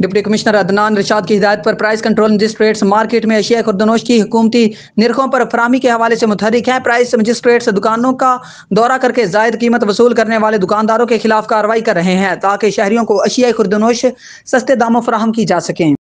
deputy commissioner Adnan Rishad की हिदायत पर प्राइस कंट्रोल मजिस्ट्रेट्स मार्केट में अशिया खुरदनोश की हुकूमती निरखों पर फरामी के हवाले से मुतहरिक है प्राइस मजिस्ट्रेट्स दुकानों का दौरा करके जायद कीमत वसूल करने वाले दुकानदारों के खिलाफ कार्रवाई कर रहे हैं ताकि शहरियों को अशिया खुरदनोश सस्ते दामों फराहम की जा सकें